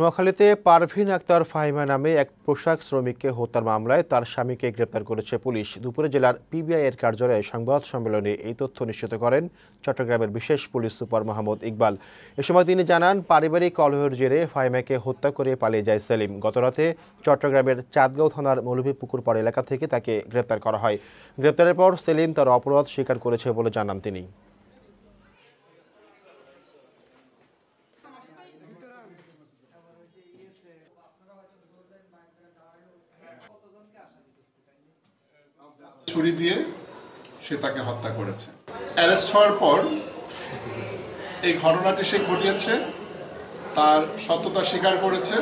নোয়াখালীতে পারভিন আক্তার ফাহিমা নামে এক পোশাক শ্রমিককে হত্যার মামলায় তার স্বামীকে গ্রেপ্তার করেছে পুলিশ দুপুরে জেলার পিবিআই এর কার্যালয়ে সংবাদ সম্মেলনে এই তথ্য নিশ্চিত করেন চট্টগ্রামের বিশেষ পুলিশ সুপার মোহাম্মদ ইকবাল এ সময় তিনি জানান পারিবারিক কলহের জেরে ফাহিমাকে হত্যা করে পালিয়ে যায় সেলিম গতরাতে চট্টগ্রামের চাঁদগাঁও থানার মৌলভীপুকুরপাড় এলাকা থেকে তাকে গ্রেপ্তার করা হয় গ্রেপ্তারের পর সেলিম তার অপরাধ স্বীকার করেছে বলে জানান তিনি ছুরি দিয়ে সে তাকে হত্যা করেছে অ্যারেস্ট হওয়ার পর এই ঘটনাটি সে ঘটিয়েছে তার সত্যতা স্বীকার করেছে